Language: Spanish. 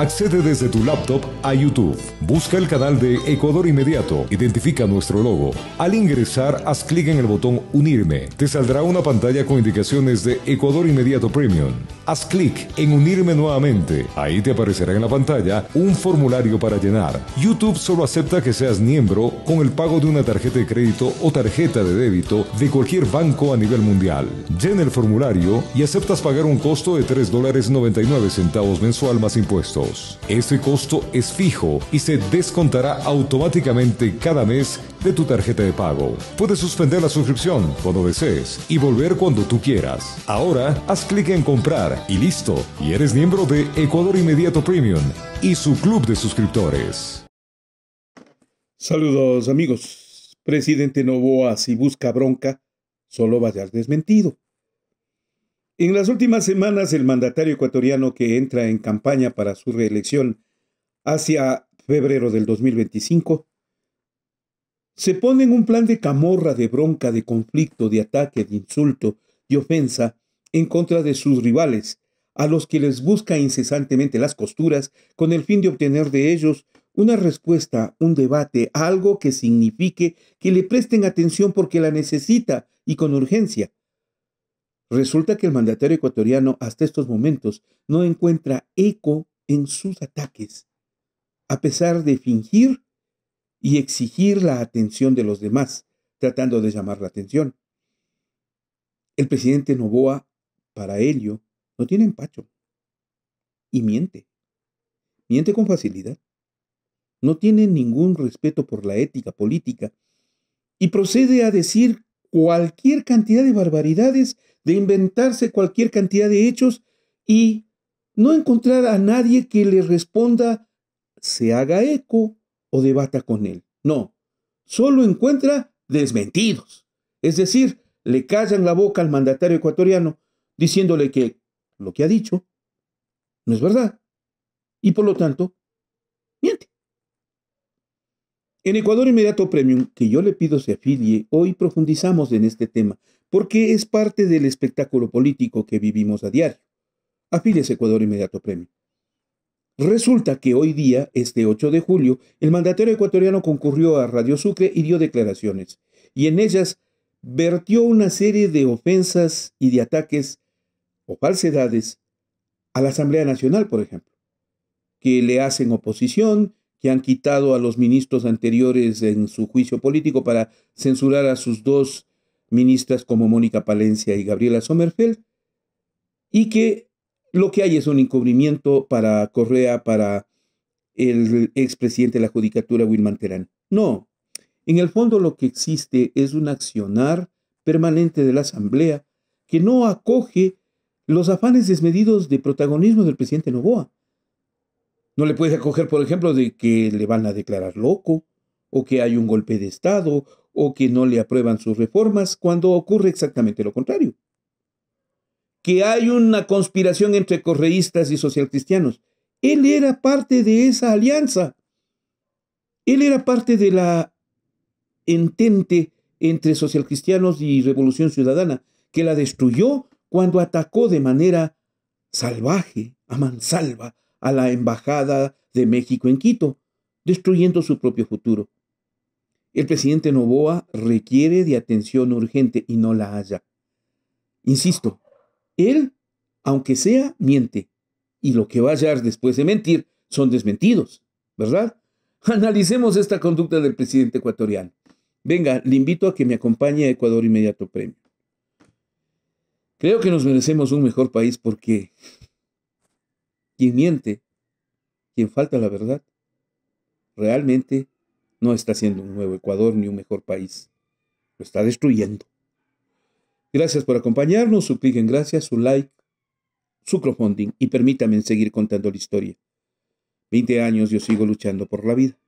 Accede desde tu laptop a YouTube. Busca el canal de Ecuador Inmediato. Identifica nuestro logo. Al ingresar, haz clic en el botón Unirme. Te saldrá una pantalla con indicaciones de Ecuador Inmediato Premium. Haz clic en Unirme nuevamente. Ahí te aparecerá en la pantalla un formulario para llenar. YouTube solo acepta que seas miembro con el pago de una tarjeta de crédito o tarjeta de débito de cualquier banco a nivel mundial. Llena el formulario y aceptas pagar un costo de $3.99 mensual más impuestos. Ese Este costo es fijo y se descontará automáticamente cada mes de tu tarjeta de pago. Puedes suspender la suscripción cuando desees y volver cuando tú quieras. Ahora, haz clic en comprar y listo. Y eres miembro de Ecuador Inmediato Premium y su club de suscriptores. Saludos amigos. Presidente Novoa, si busca bronca, solo vaya desmentido. En las últimas semanas, el mandatario ecuatoriano que entra en campaña para su reelección hacia febrero del 2025 se pone en un plan de camorra, de bronca, de conflicto, de ataque, de insulto, de ofensa en contra de sus rivales, a los que les busca incesantemente las costuras con el fin de obtener de ellos una respuesta, un debate, algo que signifique que le presten atención porque la necesita y con urgencia Resulta que el mandatario ecuatoriano hasta estos momentos no encuentra eco en sus ataques, a pesar de fingir y exigir la atención de los demás, tratando de llamar la atención. El presidente Novoa, para ello, no tiene empacho y miente. Miente con facilidad. No tiene ningún respeto por la ética política y procede a decir cualquier cantidad de barbaridades, de inventarse cualquier cantidad de hechos y no encontrar a nadie que le responda, se haga eco o debata con él. No, solo encuentra desmentidos. Es decir, le callan la boca al mandatario ecuatoriano diciéndole que lo que ha dicho no es verdad. Y por lo tanto, En Ecuador Inmediato Premium, que yo le pido se afilie, hoy profundizamos en este tema, porque es parte del espectáculo político que vivimos a diario. Afíliese Ecuador Inmediato Premium. Resulta que hoy día, este 8 de julio, el mandatario ecuatoriano concurrió a Radio Sucre y dio declaraciones, y en ellas vertió una serie de ofensas y de ataques o falsedades a la Asamblea Nacional, por ejemplo, que le hacen oposición, que han quitado a los ministros anteriores en su juicio político para censurar a sus dos ministras como Mónica Palencia y Gabriela Sommerfeld, y que lo que hay es un encubrimiento para Correa, para el expresidente de la Judicatura, Wilman Terán. No, en el fondo lo que existe es un accionar permanente de la Asamblea que no acoge los afanes desmedidos de protagonismo del presidente Novoa. No le puedes acoger, por ejemplo, de que le van a declarar loco, o que hay un golpe de Estado, o que no le aprueban sus reformas, cuando ocurre exactamente lo contrario. Que hay una conspiración entre correístas y socialcristianos. Él era parte de esa alianza. Él era parte de la entente entre socialcristianos y revolución ciudadana, que la destruyó cuando atacó de manera salvaje, a mansalva, a la Embajada de México en Quito, destruyendo su propio futuro. El presidente Novoa requiere de atención urgente y no la haya. Insisto, él, aunque sea, miente. Y lo que va a hallar después de mentir son desmentidos, ¿verdad? Analicemos esta conducta del presidente ecuatoriano. Venga, le invito a que me acompañe a Ecuador Inmediato Premio. Creo que nos merecemos un mejor país porque quien miente, quien falta la verdad, realmente no está haciendo un nuevo Ecuador ni un mejor país. Lo está destruyendo. Gracias por acompañarnos. Su gracias, su like, su crowdfunding y permítame seguir contando la historia. 20 años yo sigo luchando por la vida.